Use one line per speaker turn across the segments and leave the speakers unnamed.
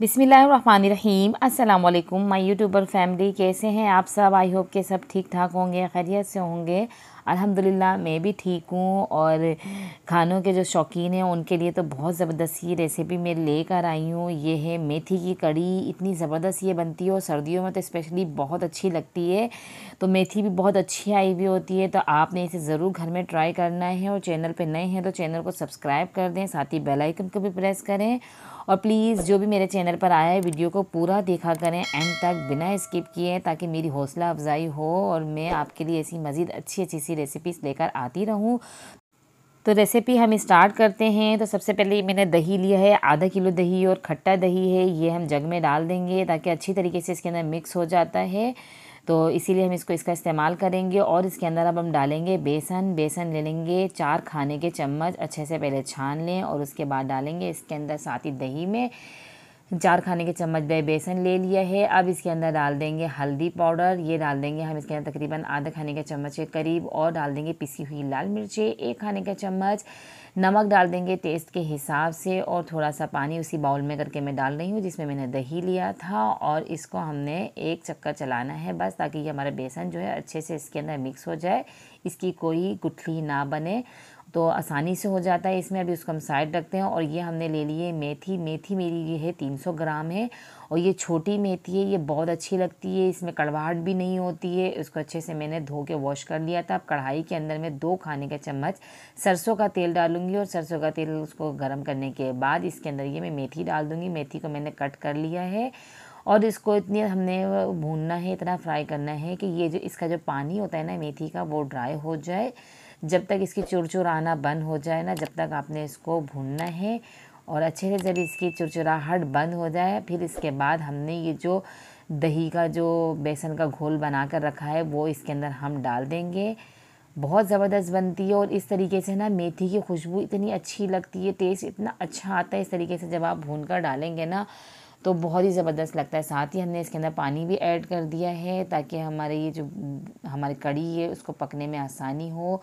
बिसमीम् अल्लाम माई YouTuber family कैसे हैं आप सब आई होप के सब ठीक ठाक होंगे खैरियत से होंगे अल्हम्दुलिल्लाह मैं भी ठीक हूँ और खानों के जो शौकीन हैं उनके लिए तो बहुत ज़बरदस्त ये रेसिपी मैं लेकर आई हूँ ये है मेथी की कड़ी इतनी ज़बरदस्त ये बनती है और सर्दियों में तो स्पेशली बहुत अच्छी लगती है तो मेथी भी बहुत अच्छी आई हुई होती है तो आपने इसे ज़रूर घर में ट्राई करना है और चैनल पर नए हैं तो चैनल को सब्सक्राइब कर दें साथ ही बेलाइकन को भी प्रेस करें और प्लीज़ जो भी मेरे चैनल पर आया है वीडियो को पूरा देखा करें एंड तक बिना स्किप किए ताकि मेरी हौसला अफजाई हो और मैं आपके लिए ऐसी मज़ीद अच्छी अच्छी सी रेसिपीज़ लेकर आती रहूँ तो रेसिपी हम स्टार्ट करते हैं तो सबसे पहले मैंने दही लिया है आधा किलो दही और खट्टा दही है ये हम जग में डाल देंगे ताकि अच्छी तरीके से इसके अंदर मिक्स हो जाता है तो इसीलिए हम इसको इसका इस्तेमाल करेंगे और इसके अंदर अब हम डालेंगे बेसन बेसन ले लेंगे चार खाने के चम्मच अच्छे से पहले छान लें और उसके बाद डालेंगे इसके अंदर साथ ही दही में चार खाने के चम्मच दही बेसन ले लिया है अब इसके अंदर डाल देंगे हल्दी पाउडर ये डाल देंगे हम इसके अंदर तकरीबन आधा खाने के चम्मच के करीब और डाल देंगे पिसी हुई लाल मिर्चें एक खाने का चम्मच नमक डाल देंगे टेस्ट के हिसाब से और थोड़ा सा पानी उसी बाउल में करके मैं डाल रही हूँ जिसमें मैंने दही लिया था और इसको हमने एक चक्कर चलाना है बस ताकि ये हमारा बेसन जो है अच्छे से इसके अंदर मिक्स हो जाए इसकी कोई गुठली ना बने तो आसानी से हो जाता है इसमें अभी उसको हम साइड रखते हैं और ये हमने ले लिए मेथी मेथी मेरी ये है 300 ग्राम है और ये छोटी मेथी है ये बहुत अच्छी लगती है इसमें कड़वाहट भी नहीं होती है इसको अच्छे से मैंने धो के वॉश कर लिया था अब कढ़ाई के अंदर मैं दो खाने के चम्मच सरसों का तेल डालूंगी और सरसों का तेल उसको गर्म करने के बाद इसके अंदर ये मैं मेथी डाल दूँगी मेथी को मैंने कट कर लिया है और इसको इतनी हमने भूनना है इतना फ्राई करना है कि ये जो इसका जो पानी होता है ना मेथी का वो ड्राई हो जाए जब तक इसकी चुरचुराना बंद हो जाए ना जब तक आपने इसको भूनना है और अच्छे से जब इसकी चुरचुराहट बंद हो जाए फिर इसके बाद हमने ये जो दही का जो बेसन का घोल बना कर रखा है वो इसके अंदर हम डाल देंगे बहुत ज़बरदस्त बनती है और इस तरीके से ना मेथी की खुशबू इतनी अच्छी लगती है टेस्ट इतना अच्छा आता है इस तरीके से जब आप भून कर डालेंगे ना तो बहुत ही ज़बरदस्त लगता है साथ ही हमने इसके अंदर पानी भी ऐड कर दिया है ताकि हमारे ये जो हमारी कड़ी है उसको पकने में आसानी हो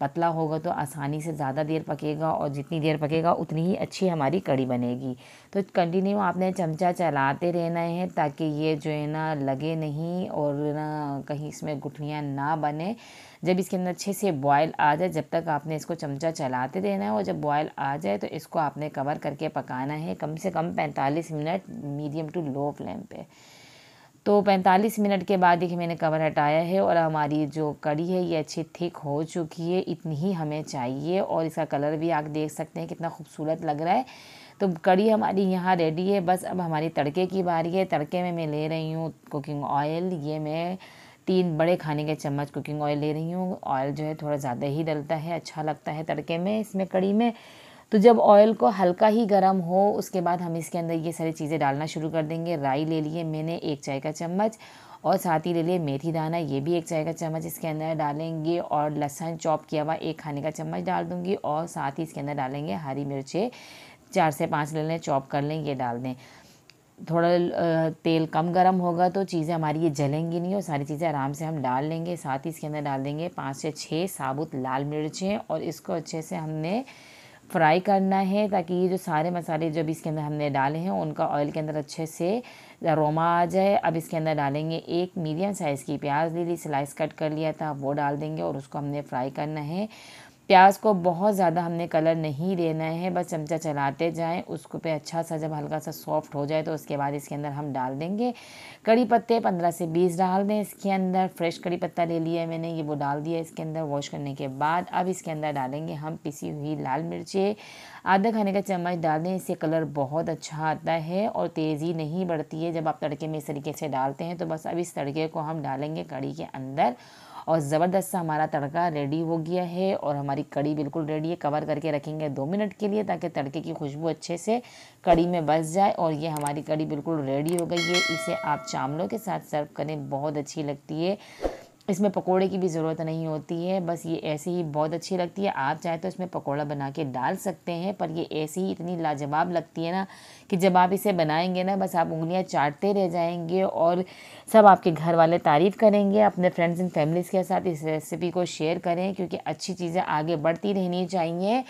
पतला होगा तो आसानी से ज़्यादा देर पकेगा और जितनी देर पकेगा उतनी ही अच्छी हमारी कड़ी बनेगी तो कंटिन्यू आपने चमचा चलाते रहना है ताकि ये जो है ना लगे नहीं और ना कहीं इसमें गुठलियाँ ना बने जब इसके अंदर अच्छे से बॉयल आ जाए जब तक आपने इसको चमचा चलाते रहना है और जब बॉयल आ जाए तो इसको आपने कवर करके पकाना है कम से कम पैंतालीस minute medium to low flame पर तो 45 मिनट के बाद देखिए मैंने कवर हटाया है और हमारी जो कड़ी है ये अच्छी थिक हो चुकी है इतनी ही हमें चाहिए और इसका कलर भी आप देख सकते हैं कितना खूबसूरत लग रहा है तो कड़ी हमारी यहाँ रेडी है बस अब हमारी तड़के की बारी है तड़के में मैं ले रही हूँ कुकिंग ऑयल ये मैं तीन बड़े खाने के चम्मच कुकिंग ऑयल ले रही हूँ ऑयल जो है थोड़ा ज़्यादा ही डलता है अच्छा लगता है तड़के में इसमें कड़ी में तो जब ऑयल को हल्का ही गर्म हो उसके बाद हम इसके अंदर ये सारी चीज़ें डालना शुरू कर देंगे राई ले लिए मैंने एक चाय का चम्मच और साथ ही ले लिए मेथी दाना ये भी एक चाय का चम्मच इसके अंदर डालेंगे और लहसुन चॉप किया हुआ एक खाने का चम्मच डाल दूँगी और साथ ही इसके अंदर डालेंगे हरी मिर्चें चार से पाँच ले लें चॉप कर लें ये डाल दें थोड़ा तेल कम गर्म होगा तो चीज़ें हमारी ये जलेंगी नहीं और सारी चीज़ें आराम से हम डाल लेंगे साथ ही इसके अंदर डाल देंगे पाँच से छः साबुत लाल मिर्चें और इसको अच्छे से हमने फ्राई करना है ताकि ये जो सारे मसाले जब इसके अंदर हमने डाले हैं उनका ऑयल के अंदर अच्छे से रोमा आ जाए अब इसके अंदर डालेंगे एक मीडियम साइज़ की प्याज ले ली स्लाइस कट कर लिया था वो डाल देंगे और उसको हमने फ्राई करना है प्याज को बहुत ज़्यादा हमने कलर नहीं देना है बस चमचा चलाते जाएं उसको पे अच्छा सा जब हल्का सा सॉफ्ट हो जाए तो उसके बाद इसके अंदर हम डाल देंगे कड़ी पत्ते पंद्रह से बीस डाल दें इसके अंदर फ्रेश कड़ी पत्ता ले लिया है मैंने ये वो डाल दिया इसके अंदर वॉश करने के बाद अब इसके अंदर डालेंगे हम पिसी हुई लाल मिर्चें आधा खाने का चम्मच डाल दें इससे कलर बहुत अच्छा आता है और तेज़ी नहीं बढ़ती है जब आप तड़के में इस तरीके से डालते हैं तो बस अब इस तड़के को हम डालेंगे कड़ी के अंदर और ज़बरदस्त सा हमारा तड़का रेडी हो गया है और हमारी कड़ी बिल्कुल रेडी है कवर करके रखेंगे दो मिनट के लिए ताकि तड़के की खुशबू अच्छे से कड़ी में बस जाए और ये हमारी कड़ी बिल्कुल रेडी हो गई है इसे आप चावलों के साथ सर्व करें बहुत अच्छी लगती है इसमें पकोड़े की भी ज़रूरत नहीं होती है बस ये ऐसे ही बहुत अच्छी लगती है आप चाहे तो इसमें पकोड़ा बना के डाल सकते हैं पर ये ऐसी ही इतनी लाजवाब लगती है ना कि जब आप इसे बनाएंगे ना बस आप उंगलियां चाटते रह जाएंगे और सब आपके घर वाले तारीफ़ करेंगे अपने फ्रेंड्स एंड फैमिलीज़ के साथ इस रेसिपी को शेयर करें क्योंकि अच्छी चीज़ें आगे बढ़ती रहनी चाहिए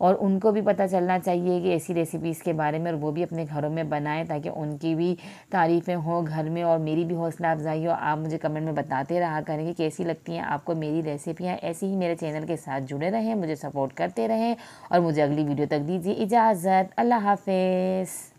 और उनको भी पता चलना चाहिए कि ऐसी रेसिपीज़ के बारे में और वो भी अपने घरों में बनाएं ताकि उनकी भी तारीफ़ें हों घर में और मेरी भी हौसला अफजाई हो आप मुझे कमेंट में बताते रहा करें कि कैसी लगती हैं आपको मेरी रेसिपियाँ ऐसी ही मेरे चैनल के साथ जुड़े रहें मुझे सपोर्ट करते रहें और मुझे अगली वीडियो तक दीजिए इजाज़त अल्लाह हाफिज़